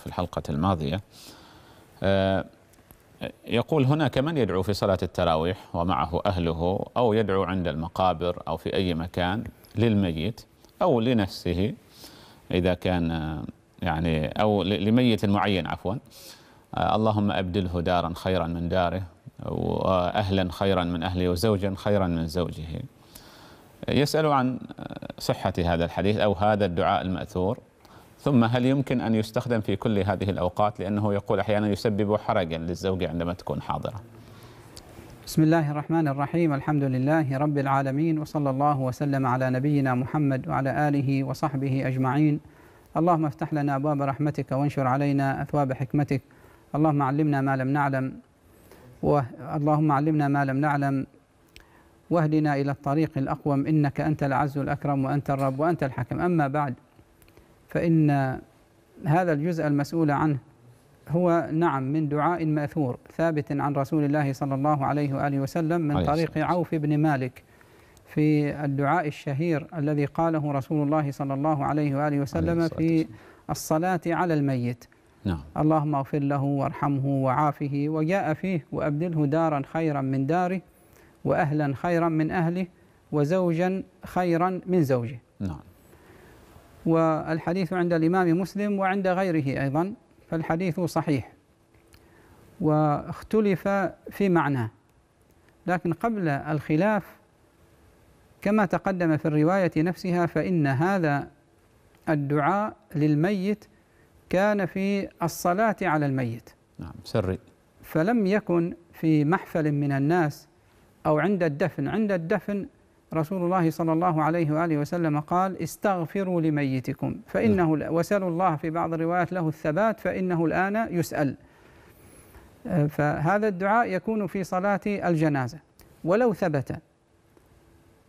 في الحلقة الماضية آه، يقول هناك من يدعو في صلاة التراويح ومعه أهله أو يدعو عند المقابر أو في أي مكان للميت أو لنفسه إذا كان آه، يعني أو لميت معين عفوا آه، اللهم أبدله دارا خيرا من داره وأهلا خيرا من أهله وزوجا خيرا من زوجه يسأل عن صحة هذا الحديث أو هذا الدعاء المأثور ثم هل يمكن أن يستخدم في كل هذه الأوقات لأنه يقول أحيانا يسبب حرجا للزوجة عندما تكون حاضرة بسم الله الرحمن الرحيم الحمد لله رب العالمين وصلى الله وسلم على نبينا محمد وعلى آله وصحبه أجمعين اللهم افتح لنا أبواب رحمتك وانشر علينا أثواب حكمتك اللهم علمنا ما لم نعلم اللهم علمنا ما لم نعلم واهدنا إلى الطريق الأقوم إنك أنت العز الأكرم وأنت الرب وأنت الحكم أما بعد فإن هذا الجزء المسؤول عنه هو نعم من دعاء ماثور ثابت عن رسول الله صلى الله عليه واله وسلم من طريق عوف بن مالك في الدعاء الشهير الذي قاله رسول الله صلى الله عليه واله وسلم في الصلاه على الميت نعم اللهم اغفر له وارحمه وعافه وجاء فيه وابدله دارا خيرا من داره واهلا خيرا من اهله وزوجا خيرا من زوجه نعم والحديث عند الإمام مسلم وعند غيره أيضا فالحديث صحيح واختلف في معناه لكن قبل الخلاف كما تقدم في الرواية نفسها فإن هذا الدعاء للميت كان في الصلاة على الميت نعم سري فلم يكن في محفل من الناس أو عند الدفن عند الدفن رسول الله صلى الله عليه وآله وسلم قال استغفروا لميتكم فإنه وسألوا الله في بعض الروايات له الثبات فإنه الآن يسأل آه، فهذا الدعاء يكون في صلاة الجنازة ولو ثبت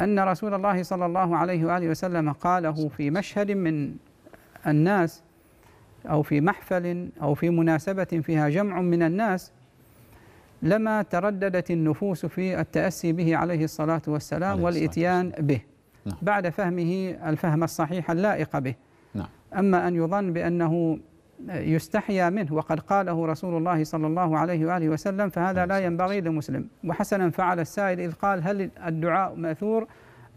أن رسول الله صلى الله عليه وآله وسلم قاله في مشهد من الناس أو في محفل أو في مناسبة فيها جمع من الناس لما ترددت النفوس في التأسي به عليه الصلاة والسلام عليه والإتيان الصلاة. به نعم. بعد فهمه الفهم الصحيح اللائق به نعم. أما أن يظن بأنه يستحيا منه وقد قاله رسول الله صلى الله عليه وآله وسلم فهذا لا ينبغي لمسلم وحسنا فعل السائل إذ قال هل الدعاء مأثور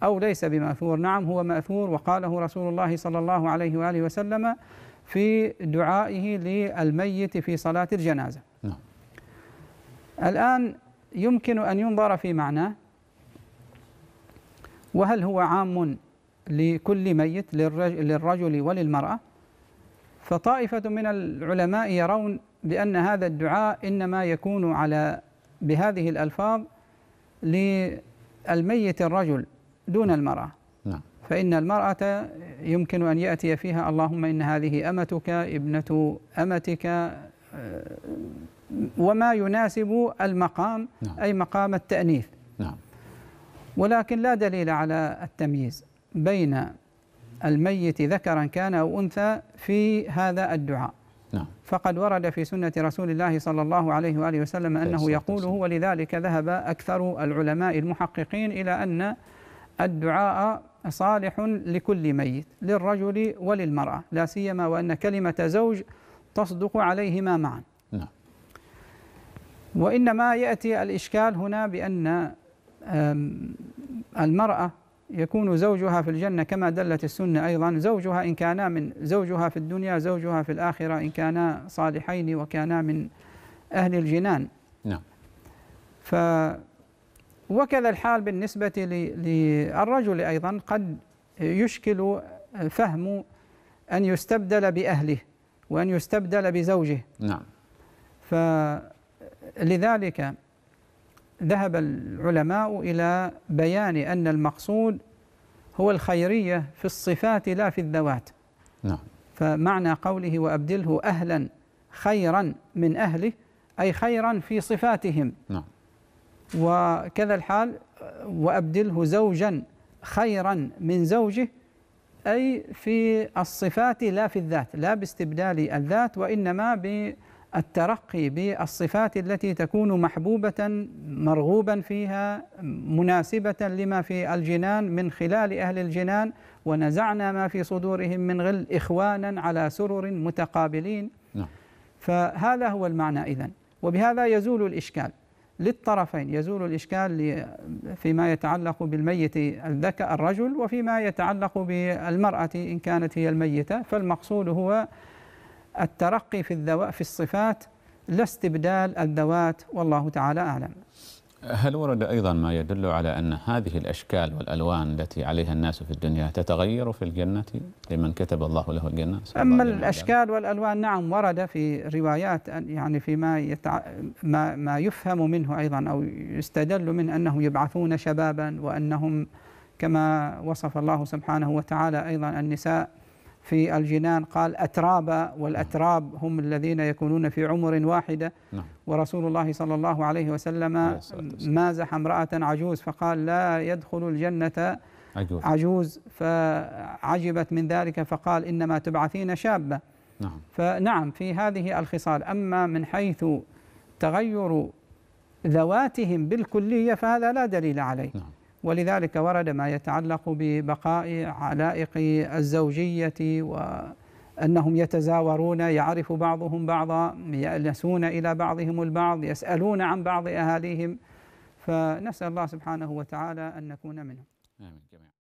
أو ليس بمأثور نعم هو مأثور وقاله رسول الله صلى الله عليه وآله وسلم في دعائه للميت في صلاة الجنازة الآن يمكن أن ينظر في معناه وهل هو عام لكل ميت للرجل وللمرأة فطائفة من العلماء يرون بأن هذا الدعاء إنما يكون على بهذه الألفاظ للميت الرجل دون المرأة نعم. فإن المرأة يمكن أن يأتي فيها اللهم إن هذه أمتك ابنة أمتك آه، وما يناسب المقام نعم. أي مقام التأنيث نعم. ولكن لا دليل على التمييز بين الميت ذكرا كان أو أنثى في هذا الدعاء نعم. فقد ورد في سنة رسول الله صلى الله عليه وآله وسلم أنه يقوله ولذلك ذهب أكثر العلماء المحققين إلى أن الدعاء صالح لكل ميت للرجل وللمرأة لا سيما وأن كلمة زوج تصدق عليهما معا وإنما يأتي الإشكال هنا بأن المرأة يكون زوجها في الجنة كما دلت السنة أيضا زوجها إن كانا من زوجها في الدنيا زوجها في الآخرة إن كانا صالحين وكانا من أهل الجنان نعم ف وكذا الحال بالنسبة للرجل أيضا قد يشكل فهم أن يستبدل بأهله وأن يستبدل بزوجه نعم ف لذلك ذهب العلماء إلى بيان أن المقصود هو الخيرية في الصفات لا في الذوات نعم فمعنى قوله وأبدله أهلا خيرا من أهله أي خيرا في صفاتهم نعم وكذا الحال وأبدله زوجا خيرا من زوجه أي في الصفات لا في الذات لا باستبدال الذات وإنما ب الترقي بالصفات التي تكون محبوبة مرغوبا فيها مناسبة لما في الجنان من خلال أهل الجنان ونزعنا ما في صدورهم من غل إخوانا على سرر متقابلين نعم. فهذا هو المعنى إذن وبهذا يزول الإشكال للطرفين يزول الإشكال فيما يتعلق بالميت الذكاء الرجل وفيما يتعلق بالمرأة إن كانت هي الميتة فالمقصود هو الترقي في الذو... في الصفات لا استبدال الذوات والله تعالى أعلم هل ورد أيضا ما يدل على أن هذه الأشكال والألوان التي عليها الناس في الدنيا تتغير في الجنة لمن كتب الله له الجنة أما الأشكال والألوان نعم ورد في روايات يعني فيما يتع... ما... ما يفهم منه أيضا أو يستدل من أنهم يبعثون شبابا وأنهم كما وصف الله سبحانه وتعالى أيضا النساء في الجنان قال أترابا والأتراب هم الذين يكونون في عمر واحدة نعم. ورسول الله صلى الله عليه وسلم مازح امرأة عجوز فقال لا يدخل الجنة عجوز, عجوز فعجبت من ذلك فقال إنما تبعثين شابة نعم. فنعم في هذه الخصال أما من حيث تغير ذواتهم بالكلية فهذا لا دليل عليه نعم. ولذلك ورد ما يتعلق ببقاء علائق الزوجية وأنهم يتزاورون يعرف بعضهم بعضا يألسون إلى بعضهم البعض يسألون عن بعض أهاليهم فنسأل الله سبحانه وتعالى أن نكون منهم آمين جميعا